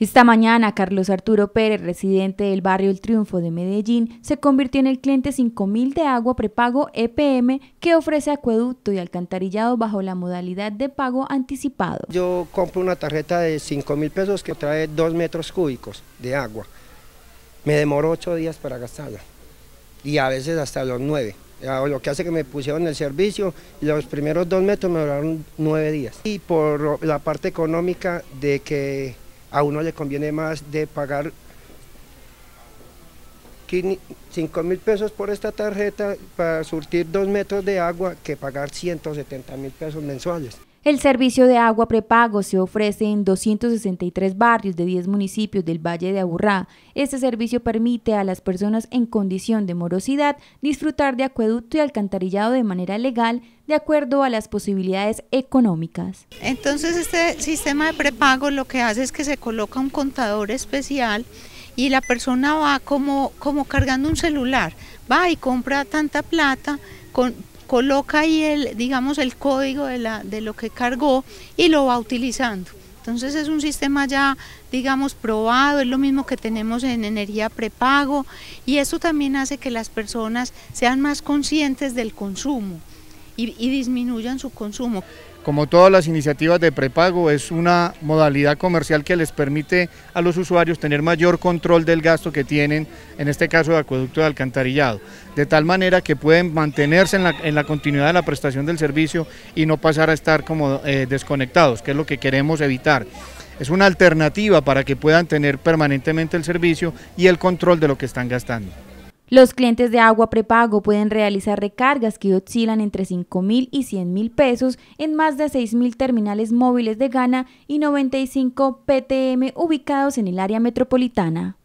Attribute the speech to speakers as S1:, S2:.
S1: Esta mañana, Carlos Arturo Pérez, residente del barrio El Triunfo de Medellín, se convirtió en el cliente 5000 de agua prepago EPM que ofrece acueducto y alcantarillado bajo la modalidad de pago anticipado.
S2: Yo compro una tarjeta de 5000 pesos que trae 2 metros cúbicos de agua. Me demoró 8 días para gastarla y a veces hasta los 9 lo que hace que me pusieron el servicio los primeros dos metros me duraron nueve días. Y por la parte económica de que a uno le conviene más de pagar 5 mil pesos por esta tarjeta para surtir dos metros de agua que pagar 170 mil pesos mensuales.
S1: El servicio de agua prepago se ofrece en 263 barrios de 10 municipios del Valle de Aburrá. Este servicio permite a las personas en condición de morosidad disfrutar de acueducto y alcantarillado de manera legal de acuerdo a las
S3: posibilidades
S1: económicas.
S3: Entonces este sistema de prepago lo que hace es que se coloca un contador especial y la persona va como, como cargando un celular, va y compra tanta plata con, coloca ahí el, digamos, el código de, de lo que cargó y lo va utilizando. Entonces es un sistema ya, digamos, probado, es lo mismo que tenemos en energía prepago y eso también hace que las personas sean más conscientes del consumo y, disminuyan su consumo.
S4: Como todas las iniciativas de prepago, es una modalidad comercial que les permite a los usuarios tener mayor control del gasto que tienen, en este caso de acueducto de alcantarillado, de tal manera que pueden mantenerse en la, continuidad de la prestación del servicio y no pasar a estar como eh, desconectados, que es lo que queremos evitar. Es una alternativa para que puedan tener permanentemente el servicio y el control de lo que están gastando.
S1: Los clientes de agua prepago pueden realizar recargas que oscilan entre 5.000 y 100.000 mil pesos en más de 6.000 terminales móviles de Ghana y 95 PTM ubicados en el área metropolitana.